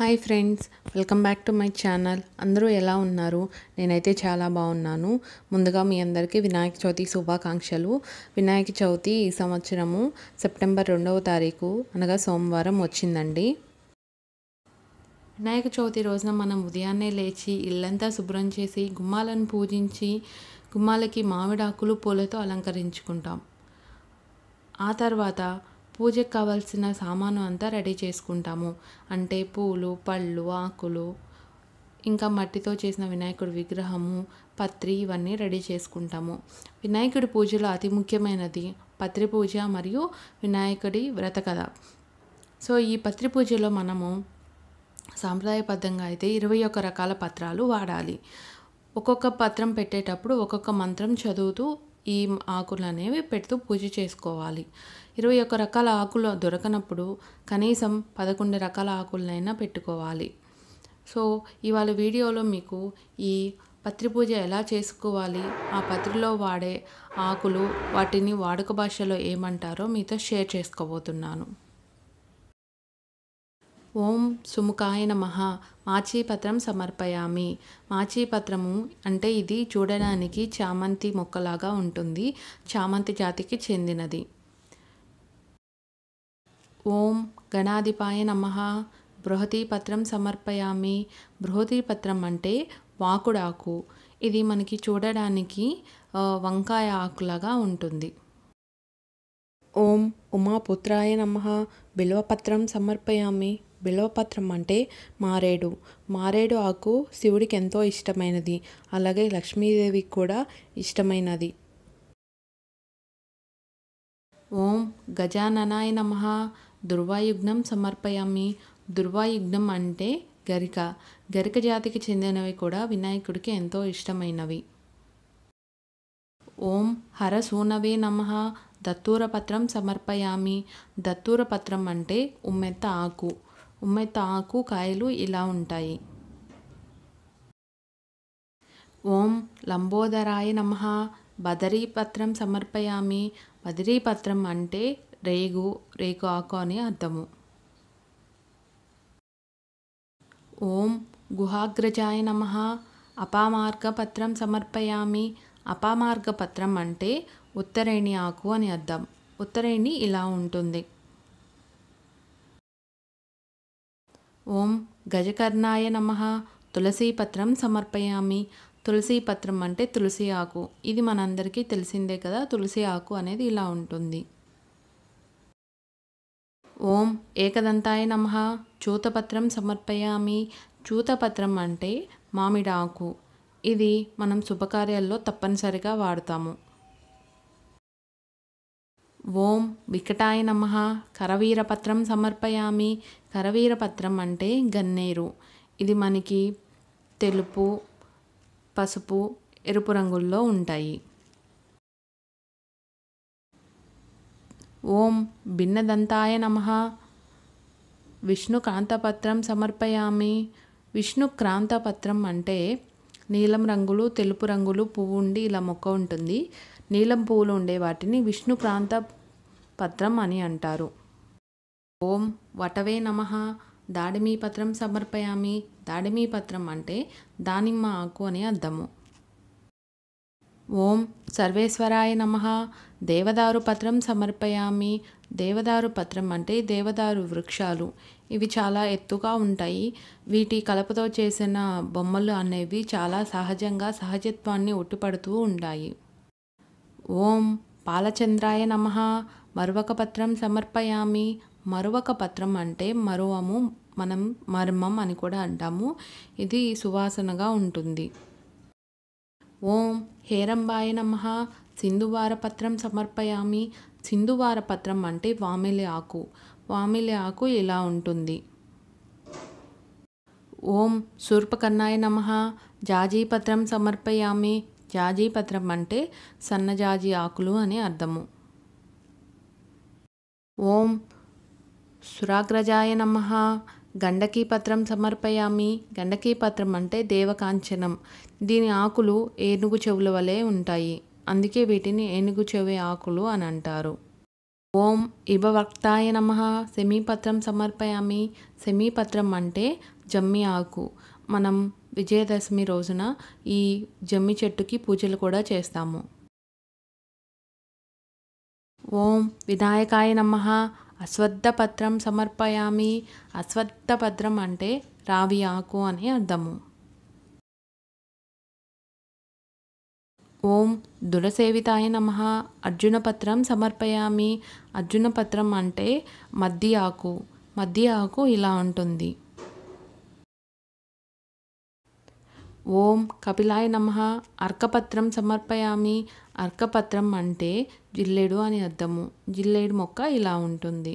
hi friends welcome back to my channel అందరూ ఎలా ఉన్నారు నేనైతే చాలా బాగున్నాను ముందుగా మీ అందరికీ వినాయక చవితి శుభాకాంక్షలు వినాయక చవితి ఈ సంవత్సరము సెప్టెంబర్ రెండవ తారీఖు అనగా సోమవారం వచ్చిందండి వినాయక చవితి రోజున మనం ఉదయాన్నే లేచి ఇల్లంతా శుభ్రం చేసి గుమ్మాలను పూజించి గుమ్మాలకి మామిడాకులు పూలతో అలంకరించుకుంటాం ఆ తర్వాత పూజకు కావాల్సిన సామాను అంతా రెడీ చేసుకుంటాము అంటే పూలు పళ్ళు ఆకులు ఇంకా మట్టితో చేసిన వినాయకుడి విగ్రహము పత్రి ఇవన్నీ రెడీ చేసుకుంటాము వినాయకుడి పూజలో అతి ముఖ్యమైనది పత్రి పూజ మరియు వినాయకుడి వ్రత కథ సో ఈ పత్రి పూజలో మనము సాంప్రదాయబద్ధంగా అయితే ఇరవై ఒక్క రకాల పత్రాలు వాడాలి ఒక్కొక్క పత్రం పెట్టేటప్పుడు ఒక్కొక్క మంత్రం చదువుతూ ఈ ఆకులు అనేవి పెడుతూ పూజ చేసుకోవాలి ఇరవై ఒక్క రకాల ఆకులు దొరకనప్పుడు కనీసం పదకొండు రకాల ఆకులనైనా పెట్టుకోవాలి సో ఇవాళ వీడియోలో మీకు ఈ పత్రి పూజ ఎలా చేసుకోవాలి ఆ పత్రిలో వాడే ఆకులు వాటిని వాడుక భాషలో ఏమంటారో మీతో షేర్ చేసుకోబోతున్నాను ఓం సుముఖాయ నమ మాచీపత్రం సమర్పయామి మాచీపత్రము అంటే ఇది చూడడానికి చామంతి మొక్కలాగా ఉంటుంది చామంతి జాతికి చెందినది ఓం గణాధిపాయ నమ బృహతీపత్రం సమర్పయామి బృహతీపత్రం అంటే వాకుడాకు ఇది మనకి చూడడానికి వంకాయ ఆకులాగా ఉంటుంది ఓం ఉమాపుత్రాయ నమ బిల్వపత్రం సమర్పయామి బిల్వపత్రం అంటే మారేడు మారేడు ఆకు శివుడికి ఎంతో ఇష్టమైనది అలాగే లక్ష్మీదేవికి కూడా ఇష్టమైనది ఓం గజాననాయ నమ దుర్వాయుగ్నం సమర్పయామి దుర్వాయుగ్నం అంటే గరిక గరిక జాతికి చెందినవి కూడా వినాయకుడికి ఎంతో ఇష్టమైనవి ఓం హరసూనవే నమ దత్తూరపత్రం సమర్పయామి దత్తూరపత్రం అంటే ఉమ్మెత్త ఆకు ఉమ్మెత్త ఆకు కాయలు ఇలా ఉంటాయి ఓం లంబోదరాయ నమ బదరీపత్రం సమర్పయామి బదరీపత్రం అంటే రేగు రేగు ఆకు అని అర్థము ఓం గుహాగ్రజాయ నమ అపామార్గపత్రం సమర్పయామి అపామార్గపత్రం అంటే ఉత్తరేణి ఆకు అని అర్థం ఉత్తరేణి ఇలా ఉంటుంది ఓం గజకర్ణాయ నమ తులసీపత్రం సమర్పయామి తులసీపత్రం అంటే తులసి ఆకు ఇది మనందరికీ తెలిసిందే కదా తులసి ఆకు అనేది ఇలా ఉంటుంది ఓం ఏకదంతాయ నమ చూతపత్రం సమర్పయామి చూతపత్రం అంటే మామిడాకు ఇది మనం శుభకార్యాల్లో తప్పనిసరిగా వాడతాము ఓం వికటాయ నమ కరవీరపత్రం సమర్పయామి కరవీరపత్రం అంటే గన్నేరు ఇది మనకి తెలుపు పసుపు ఎరుపు రంగుల్లో ఉంటాయి ఓం భిన్నదంతాయ నమ విష్ణుకాంతపత్రం సమర్పయామి విష్ణుక్రాంతపత్రం అంటే నీలం రంగులు తెలుపు రంగులు పువ్వు ఉండి ఇలా మొక్క ఉంటుంది నీలం పువ్వులు ఉండే వాటిని విష్ణు ప్రాంత పత్రం అని అంటారు ఓం వటవే నమ దాడిమీ పత్రం సమర్పయామి దాడిమీ పత్రం అంటే దానిమ్మ ఆకు అని అర్థము ఓం సర్వేశ్వరాయ నమ దేవదారు పత్రం సమర్పయామి దేవదారు పత్రం అంటే దేవదారు వృక్షాలు ఇవి చాలా ఎత్తుగా ఉంటాయి వీటి కలపతో చేసిన బొమ్మలు అనేవి చాలా సహజంగా సహజత్వాన్ని ఉట్టుపడుతూ ఉంటాయి ఓం పాలచంద్రాయ నమ మరువక పత్రం సమర్పయామి మరువక పత్రం అంటే మరువము మనం మర్మం అని కూడా అంటాము ఇది సువాసనగా ఉంటుంది ఓం హేరంబాయ నమ సింధువార పత్రం సమర్పయామి సింధువార పత్రం అంటే వామిలి ఆకు వామిలి ఆకు ఇలా ఉంటుంది ఓం సూర్పకన్నాయ నమ జాజీపత్రం సమర్పయామి జాజీ పత్రం అంటే సన్నజాజి ఆకులు అని అర్థము ఓం సురాగ్రజాయ నమ గండకీ పత్రం సమర్పయామి గండకీ పత్రం అంటే దేవకాంచనం దీని ఆకులు ఏనుగు చెవుల వలె ఉంటాయి అందుకే వీటిని ఏనుగు చెవి ఆకులు అని అంటారు ఓం ఇభవక్తాయ నమ సెమీపత్రం సమర్పయామి సెమీపత్రం అంటే జమ్మి ఆకు మనం విజయదశమి రోజున ఈ జమ్మి చెట్టుకి పూజలు కూడా చేస్తాము ఓం వినాయకాయ నమ అశ్వత్థపత్రం సమర్పయామి అశ్వత్థపత్రం అంటే రావి ఆకు అని అర్థము ఓం దురసేవితాయ నమ అర్జునపత్రం సమర్పయామి అర్జునపత్రం అంటే మద్ది ఆకు మద్ది ఆకు ఇలా ఉంటుంది ఓం కపిలాయ నమ అర్కపత్రం సమర్పయామి అర్కపత్రం అంటే జిల్లేడు అని అర్థము జిల్లేడు మొక్క ఇలా ఉంటుంది